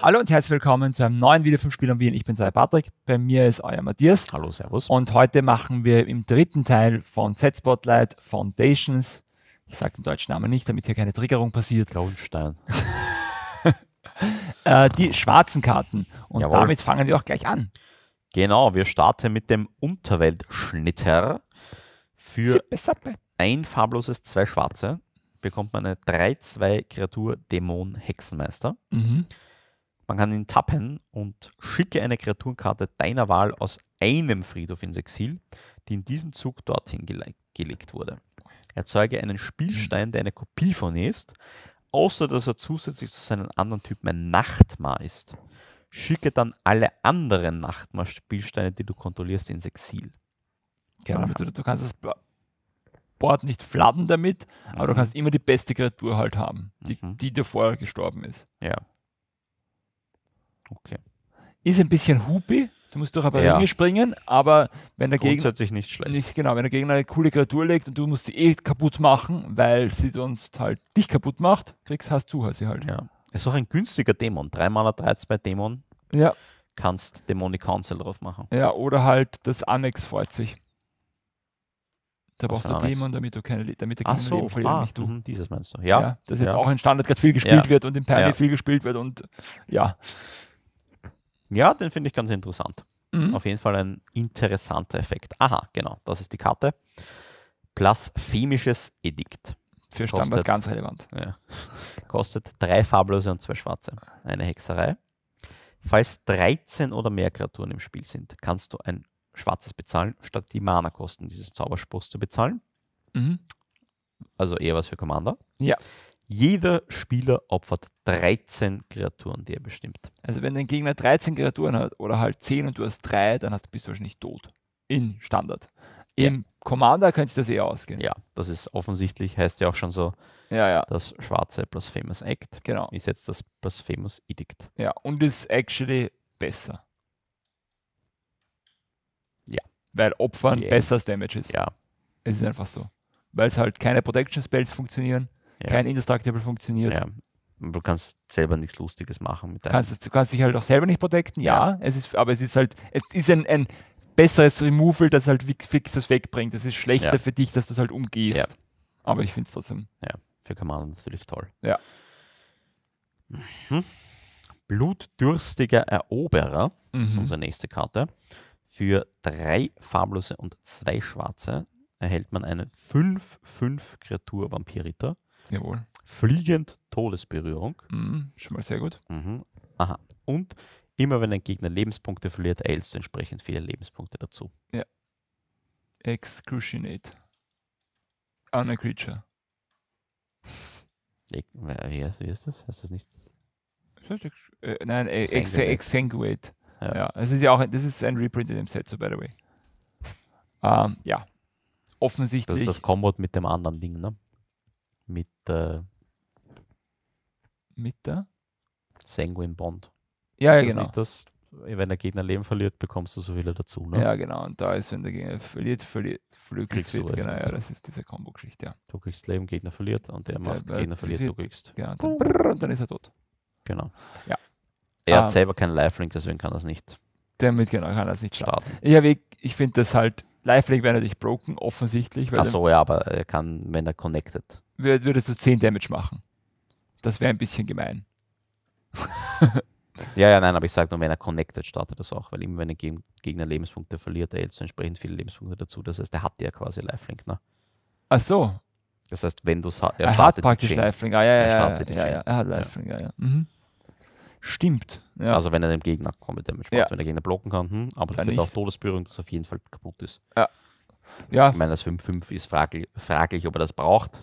Hallo und herzlich willkommen zu einem neuen Video vom Spiel um Wien. Ich bin euer Patrick, bei mir ist euer Matthias. Hallo, Servus. Und heute machen wir im dritten Teil von Set Spotlight Foundations. Ich sage den deutschen Namen nicht, damit hier keine Triggerung passiert. Grundstein. äh, die schwarzen Karten. Und Jawohl. damit fangen wir auch gleich an. Genau, wir starten mit dem Unterweltschnitter. Für Sippe, Sappe. ein farbloses, zwei schwarze bekommt man eine 3-2-Kreatur Dämon Hexenmeister. Mhm. Man kann ihn tappen und schicke eine Kreaturenkarte deiner Wahl aus einem Friedhof ins Exil, die in diesem Zug dorthin gele gelegt wurde. Erzeuge einen Spielstein, der eine Kopie von ist, außer dass er zusätzlich zu seinen anderen Typen ein Nachtmar ist. Schicke dann alle anderen Nachtmar-Spielsteine, die du kontrollierst, ins Exil. Genau, ja, du, du kannst das Board nicht flammen mhm. damit, aber du kannst mhm. immer die beste Kreatur halt haben, die, mhm. die vorher gestorben ist. Ja. Okay. Ist ein bisschen hupi, du musst durch ein paar ja. Ringe springen, aber wenn der Gegner. sich nicht schlecht. Nicht, genau, wenn der Gegner eine coole Kreatur legt und du musst sie eh kaputt machen, weil sie sonst halt dich kaputt macht, kriegst hast du sie halt. Ja. Ist auch ein günstiger Dämon. 3x3, 2 Dämon. Ja. Kannst Dämonic Council drauf machen. Ja, oder halt das Annex freut sich. Da brauchst du Dämon, damit du keine, damit du kein so, Leben verliert, ah, nicht du. Mhm, dieses meinst du, ja. ja dass jetzt ja. auch in Standard gerade viel gespielt ja. wird und in Perle viel gespielt wird und ja. Ja, den finde ich ganz interessant. Mhm. Auf jeden Fall ein interessanter Effekt. Aha, genau, das ist die Karte. Blasphemisches Edikt. Für Standard kostet, ganz relevant. Kostet drei farblose und zwei schwarze. Eine Hexerei. Falls 13 oder mehr Kreaturen im Spiel sind, kannst du ein Schwarzes bezahlen, statt die Mana-Kosten dieses Zauberspruchs zu bezahlen. Mhm. Also eher was für Commander. Ja. Jeder Spieler opfert 13 Kreaturen, die er bestimmt. Also wenn dein Gegner 13 Kreaturen hat oder halt 10 und du hast 3, dann bist du wahrscheinlich tot. In Standard. Im ja. Commander könnte sich das eher ausgehen. Ja, das ist offensichtlich, heißt ja auch schon so, ja, ja. das schwarze Blasphemous Act genau. ist jetzt das Blasphemous Edict. Ja, und ist actually besser. weil Opfern yeah. besseres Damage ist. Ja. Es ist einfach so. Weil es halt keine Protection Spells funktionieren, ja. kein Indestructible funktioniert. Ja. Du kannst selber nichts Lustiges machen mit deinem. Kannst, du kannst dich halt auch selber nicht protecten, ja. ja. Es ist, aber es ist halt, es ist ein, ein besseres Removal, das halt fix das wegbringt. Es ist schlechter ja. für dich, dass du es halt umgehst. Ja. Aber ich finde es trotzdem. Ja, für Commander natürlich toll. Ja. Mhm. Blutdürstiger Eroberer mhm. ist unsere nächste Karte. Für drei farblose und zwei schwarze erhält man eine 5-5 Kreatur Vampiriter. Jawohl. Fliegend Todesberührung. Mhm, schon mal sehr gut. Mhm. Aha. Und immer wenn ein Gegner Lebenspunkte verliert, erhältst du entsprechend viele Lebenspunkte dazu. Ja. Excruciate. On a creature. E wie, heißt, wie heißt das? Heißt das nicht? Das heißt, äh, nein, äh, Exsanguate. Ja. ja. Es ist ja auch ein, das ist ein Reprint in dem Set, so by the way. Ähm, ja. Offensichtlich. Das ist das Combo mit dem anderen Ding, ne? Mit äh, mit der Sanguine Bond. Ja, ja, das genau. Nicht das, wenn der Gegner Leben verliert, bekommst du so viele dazu, ne? Ja, genau. Und da ist, wenn der Gegner verliert, verliert, verliert kriegst du genau, ja, das ist diese Combo-Geschichte, ja. Du kriegst Leben, Gegner verliert und der, der macht, der Gegner verliert, verliert, du kriegst. Genau, und dann, und dann ist er tot. Genau. Ja. Er ah. hat selber keinen live Lifelink, deswegen kann er es nicht. Damit genau kann er es nicht starten. starten. ich, eh, ich finde das halt, live Lifelink wäre natürlich broken, offensichtlich. Achso, ja, aber er kann, wenn er connected. Würd, würdest du 10 Damage machen. Das wäre ein bisschen gemein. ja, ja, nein, aber ich sage nur, wenn er connected startet das auch, weil immer wenn ein Geg Gegner Lebenspunkte verliert, erhält so entsprechend viele Lebenspunkte dazu. Das heißt, er hat ja quasi live Lifelink, ne? Achso. Das heißt, wenn du es er, er hat praktisch Lifelink, ah, ja, ja, ja, ja, ja, ja, er hat Lifelink, ja, ja. ja. Mhm. Stimmt. Ja. Also wenn er dem Gegner Combat Damage macht, ja. wenn der Gegner blocken kann, hm, aber dann wird auch Todesbührung, dass er auf jeden Fall kaputt ist. Ja. ja. Ich meine, das 5-5 ist fraglich, fraglich, ob er das braucht.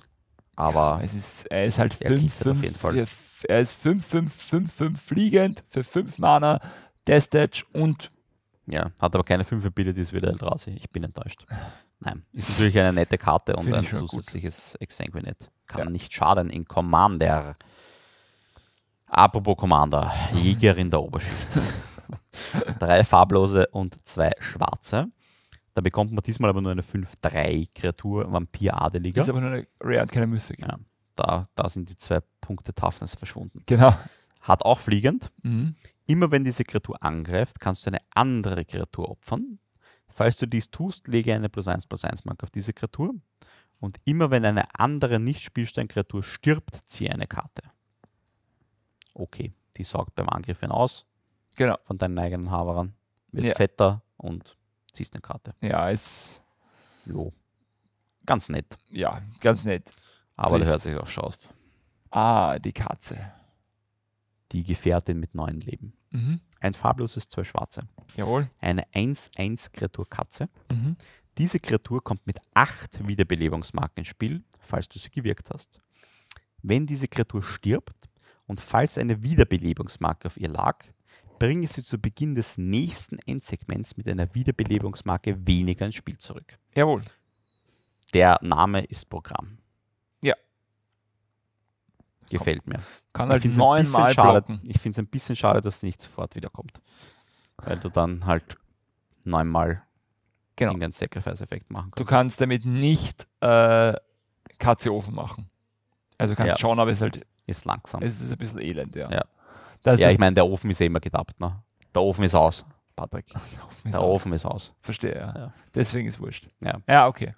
Aber es ist, er ist halt 5-5. Er ist 5-5-5-5 fliegend für 5 Mana, Destach und. Ja, hat aber keine 5 Abilities wie der Eldrazi. Ich bin enttäuscht. Nein, ist natürlich eine nette Karte und ein zusätzliches Exsanguinate. Kann ja. nicht schaden in Commander. Apropos Commander, Jägerin der Oberschicht. Drei farblose und zwei schwarze. Da bekommt man diesmal aber nur eine 5-3-Kreatur, Vampir-Adeliger. Das Ist aber nur eine Rare und keine Mythic. Ja, da, da sind die zwei Punkte Toughness verschwunden. Genau. Hat auch fliegend. Mhm. Immer wenn diese Kreatur angreift, kannst du eine andere Kreatur opfern. Falls du dies tust, lege eine plus 1 plus 1 Marke auf diese Kreatur. Und immer wenn eine andere Nicht-Spielstein-Kreatur stirbt, ziehe eine Karte okay, die saugt beim Angriff hinaus. Genau. Von deinen eigenen Haberern. Wird ja. fetter und ziehst eine Karte. Ja, ist. Jo. Ganz nett. Ja, ganz nett. Aber Trifft. da hört sich auch scharf. Ah, die Katze. Die Gefährtin mit neuen Leben. Mhm. Ein farbloses, zwei schwarze. Jawohl. Eine 1-1-Kreatur Katze. Mhm. Diese Kreatur kommt mit acht Wiederbelebungsmarken ins Spiel, falls du sie gewirkt hast. Wenn diese Kreatur stirbt, und falls eine Wiederbelebungsmarke auf ihr lag, bringe sie zu Beginn des nächsten Endsegments mit einer Wiederbelebungsmarke weniger ins Spiel zurück. Jawohl. Der Name ist Programm. Ja. Gefällt mir. Kann halt neunmal schade. Ich finde es ein bisschen schade, dass es nicht sofort wiederkommt. Weil du dann halt neunmal genau. irgendeinen Sacrifice-Effekt machen kannst. Du kannst damit nicht äh, Katze Ofen machen. Also kannst ja. schauen, aber es halt ist langsam. Es ist ein bisschen elend, ja. Ja, das ja ich meine, der Ofen ist eh immer gedappt, Ne? Der Ofen ist aus, Patrick. der Ofen ist, der aus. Ofen ist aus. Verstehe, ja. ja. Deswegen ist wurscht. Ja, ja okay.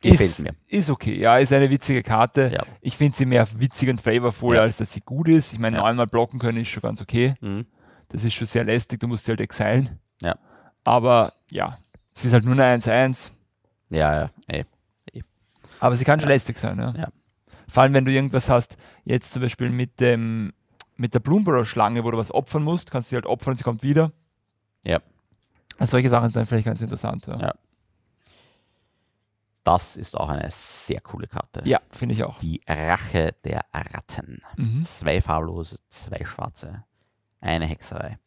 Gefällt ist, mir. Ist okay, ja, ist eine witzige Karte. Ja. Ich finde sie mehr witzig und flavorful, ja. als dass sie gut ist. Ich meine, ja. neunmal blocken können ist schon ganz okay. Mhm. Das ist schon sehr lästig, du musst sie halt exilen. Ja. Aber ja, sie ist halt nur eine 1-1. Ja, ja, ey. Eh. Aber sie kann schon ja. lästig sein, ja. ja. Vor allem, wenn du irgendwas hast, jetzt zum Beispiel mit, dem, mit der Bloomborough-Schlange, wo du was opfern musst, kannst du sie halt opfern und sie kommt wieder. Ja. Also solche Sachen sind dann vielleicht ganz interessant. Ja. ja. Das ist auch eine sehr coole Karte. Ja, finde ich auch. Die Rache der Ratten. Mhm. Zwei farblose, zwei schwarze, eine Hexerei.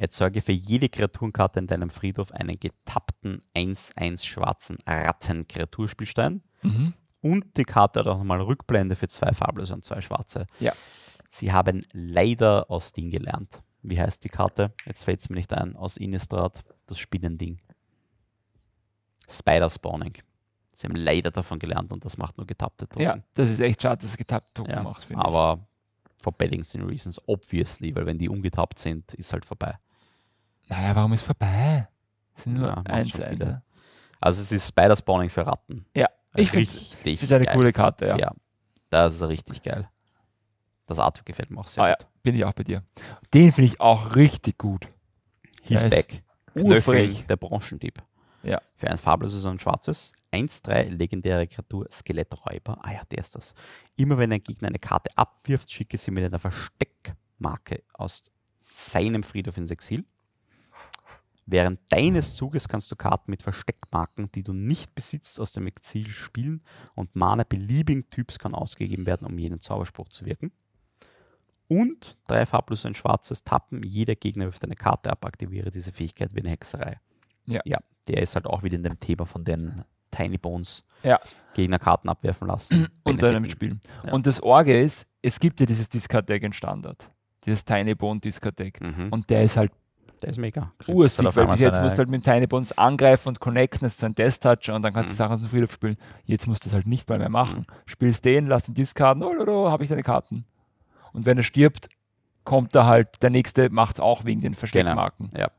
Erzeuge für jede Kreaturenkarte in deinem Friedhof einen getappten 1-1 schwarzen Ratten-Kreaturspielstein. Mhm. Und die Karte hat auch nochmal Rückblende für zwei farblose also und zwei schwarze. Ja. Sie haben leider aus Ding gelernt. Wie heißt die Karte? Jetzt fällt es mir nicht ein. Aus Innistrad, das Spinnending. Spider-Spawning. Sie haben leider davon gelernt und das macht nur getappte Token. Ja, das ist echt schade, dass es getappte Token ja, macht. Aber ich. for Balancing Reasons, obviously, weil wenn die ungetappt sind, ist halt vorbei. Naja, warum ist vorbei? Es sind nur ja, eins, eins. Also es ist Spider-Spawning für Ratten. Ja, also ich finde das eine coole Karte, ja. ja. Das ist richtig geil. Das Artwork gefällt mir auch sehr ah, gut. Ja, bin ich auch bei dir. Den finde ich auch richtig gut. He's der back. Knöchel, der Branchendieb. Ja. Für ein farbloses und schwarzes 1-3 legendäre Kreatur Skeletträuber. Ah ja, der ist das. Immer wenn ein Gegner eine Karte abwirft, schicke sie mit einer Versteckmarke aus seinem Friedhof ins Exil. Während deines Zuges kannst du Karten mit Versteckmarken, die du nicht besitzt, aus dem Exil spielen und Mana beliebigen Typs kann ausgegeben werden, um jenen Zauberspruch zu wirken. Und drei farblos ein schwarzes Tappen. Jeder Gegner wirft eine Karte ab, aktiviere diese Fähigkeit wie eine Hexerei. Ja. ja der ist halt auch wieder in dem Thema von den Tiny Bones ja. Gegnerkarten abwerfen lassen. Und dann spielen. Ja. Und das Orge ist, es gibt ja dieses Discard Deck in Standard. Dieses Tiny Bone Discard Deck. Mhm. Und der ist halt der ist mega. USIG, weil bis jetzt musst du halt mit Tiny Bones angreifen und connecten, das ist ein Test Toucher und dann kannst du mhm. Sachen zum Friedhof spielen. Jetzt musst du das halt nicht mal mehr machen. Spielst den, lass den Discarden, oh, oh, oh habe ich deine Karten. Und wenn er stirbt, kommt da halt, der nächste macht es auch wegen den Versteckmarken. Genau. Ja.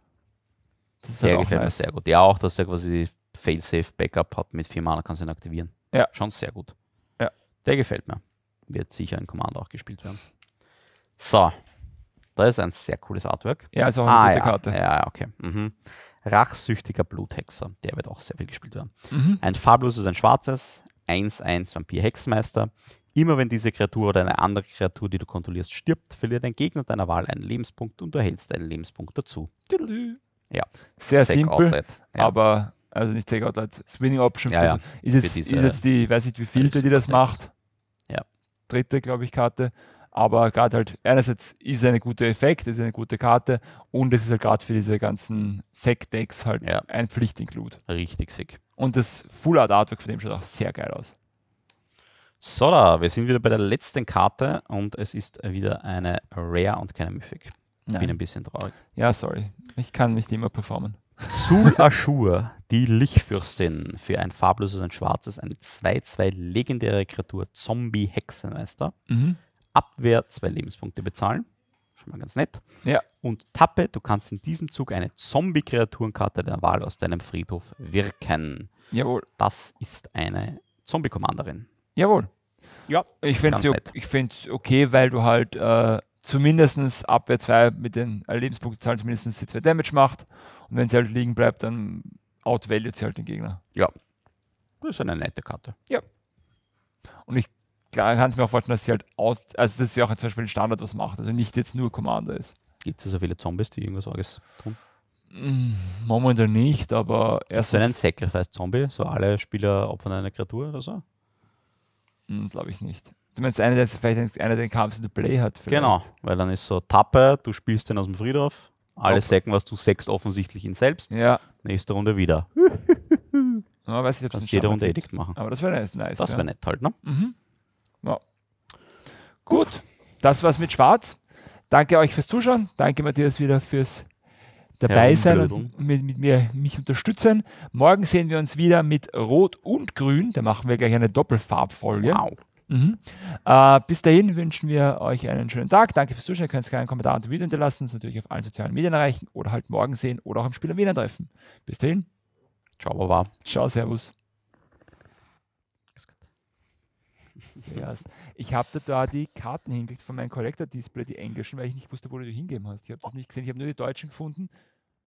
Das ist halt der halt gefällt nice. mir sehr gut. Ja, auch, dass er quasi Failsafe-Backup hat mit vier Mana, kannst du ihn aktivieren. Ja. Schon sehr gut. Ja. Der gefällt mir. Wird sicher in Commander auch gespielt werden. So, Monster ist ein sehr cooles Artwork. Ja, ist auch eine ah, gute ja. Karte. Ja, okay. Mhm. Rachsüchtiger Bluthexer, der wird auch sehr viel gespielt werden. Mhm. Ein farbloses, ein schwarzes, 1-1 Vampir-Hexmeister. Immer wenn diese Kreatur oder eine andere Kreatur, die du kontrollierst, stirbt, verliert ein Gegner deiner Wahl einen Lebenspunkt und du erhältst einen Lebenspunkt dazu. Ja, sehr Sack simpel, Outlet. Ja. aber also nicht Sack Outlet, Spinning Option ja, ja. Ist, jetzt, ist jetzt die, weiß nicht wie viel, die das macht. Ja. Dritte, glaube ich, Karte. Aber gerade halt, einerseits ist eine gute Effekt, ist eine gute Karte und es ist halt gerade für diese ganzen Sec-Decks halt ja. ein Pflicht-Include. Richtig sick. Und das Full-Art-Artwork von dem schaut auch sehr geil aus. So, da, wir sind wieder bei der letzten Karte und es ist wieder eine Rare und keine Mythic. Ich bin ein bisschen traurig. Ja, sorry. Ich kann nicht immer performen. Zul Ashur, die Lichtfürstin, für ein farbloses, ein schwarzes, eine 2-2 legendäre Kreatur, Zombie-Hexenmeister. Mhm. Abwehr zwei Lebenspunkte bezahlen. Schon mal ganz nett. Ja. Und Tappe, du kannst in diesem Zug eine Zombie-Kreaturenkarte der Wahl aus deinem Friedhof wirken. Jawohl. Das ist eine Zombie-Kommanderin. Jawohl. Ja. Ich finde es okay, weil du halt äh, zumindest Abwehr 2 mit den Lebenspunkten Lebenspunktezahlen zumindest die 2 Damage macht. Und wenn sie halt liegen bleibt, dann outvalued sie halt den Gegner. Ja. Das ist eine nette Karte. Ja. Und ich klar kann es mir auch vorstellen, dass sie halt aus, also dass sie auch zum Beispiel ein Standard was macht, also nicht jetzt nur Commander ist. Gibt es so viele Zombies, die irgendwas Arges tun? Mm, momentan nicht, aber erst. So einen Sacrifice-Zombie, so alle Spieler opfern eine Kreatur oder so? Hm, Glaube ich nicht. Du meinst einer, der vielleicht einer den Kampf into Play hat? Vielleicht. Genau, weil dann ist so Tappe, du spielst den aus dem Friedhof, alle Säcken, was du sechst, offensichtlich ihn selbst. Ja. Nächste Runde wieder. ja, weiß nicht, ob das jede Runde Edikt machen. Aber das wäre nice. Das wäre ja. nett halt, ne? Mhm. Ja. Gut, das war's mit Schwarz. Danke euch fürs Zuschauen. Danke Matthias wieder fürs dabei sein und mit, mit, mir mich unterstützen. Morgen sehen wir uns wieder mit Rot und Grün. Da machen wir gleich eine Doppelfarbfolge. Wow. Mhm. Äh, bis dahin wünschen wir euch einen schönen Tag. Danke fürs Zuschauen. Ihr könnt gerne einen Kommentar und ein Video hinterlassen. ist natürlich auf allen sozialen Medien erreichen oder halt morgen sehen oder auch im Spiel am Wiener treffen. Bis dahin. Ciao, Baba. Ciao, Servus. Yes, Ich habe da die Karten hingekriegt von meinem Collector-Display, die englischen, weil ich nicht wusste, wo du die hingeben hast. Ich habe das nicht gesehen, ich habe nur die deutschen gefunden